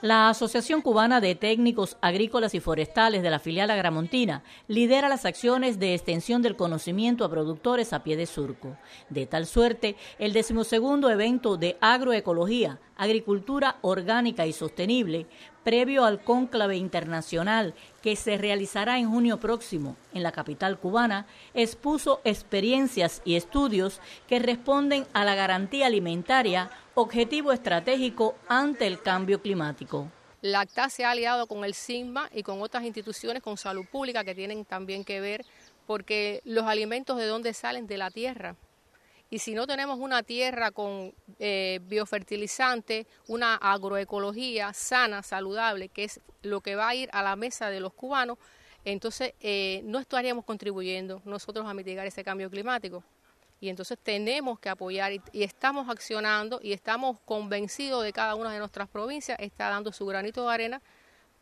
La Asociación Cubana de Técnicos Agrícolas y Forestales de la filial Agramontina lidera las acciones de extensión del conocimiento a productores a pie de surco. De tal suerte, el decimosegundo evento de agroecología Agricultura Orgánica y Sostenible, previo al cónclave internacional que se realizará en junio próximo en la capital cubana, expuso experiencias y estudios que responden a la garantía alimentaria, objetivo estratégico ante el cambio climático. La ACTA se ha aliado con el SIGMA y con otras instituciones con salud pública que tienen también que ver porque los alimentos de dónde salen de la tierra y si no tenemos una tierra con eh, biofertilizante, una agroecología sana, saludable, que es lo que va a ir a la mesa de los cubanos, entonces eh, no estaríamos contribuyendo nosotros a mitigar ese cambio climático. Y entonces tenemos que apoyar y, estamos accionando y estamos convencidos de cada una de nuestras provincias está dando su granito de arena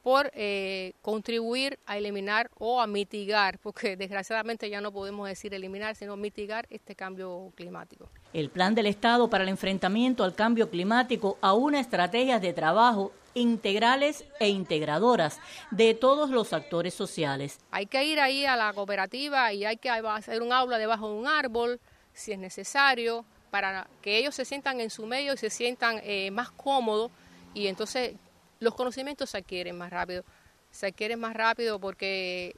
por eh, contribuir a eliminar o a mitigar, porque desgraciadamente ya no podemos decir eliminar, sino mitigar este cambio climático. El plan del Estado para el enfrentamiento al cambio climático aúna estrategias de trabajo integrales e integradoras de todos los actores sociales. Hay que ir ahí a la cooperativa y hay que hacer un aula debajo de un árbol, si es necesario, para que ellos se sientan en su medio y se sientan eh, más cómodos y entonces los conocimientos se adquieren más rápido. Se adquieren más rápido porque